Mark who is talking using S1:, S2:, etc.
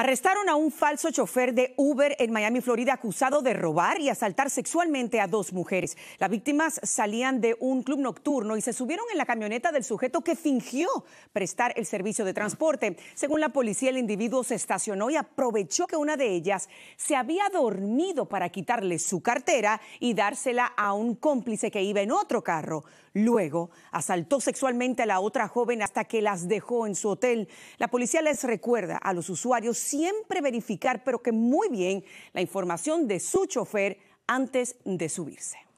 S1: Arrestaron a un falso chofer de Uber en Miami, Florida, acusado de robar y asaltar sexualmente a dos mujeres. Las víctimas salían de un club nocturno y se subieron en la camioneta del sujeto que fingió prestar el servicio de transporte. Según la policía, el individuo se estacionó y aprovechó que una de ellas se había dormido para quitarle su cartera y dársela a un cómplice que iba en otro carro. Luego, asaltó sexualmente a la otra joven hasta que las dejó en su hotel. La policía les recuerda a los usuarios
S2: siempre verificar, pero que muy bien, la información de su chofer antes
S3: de subirse.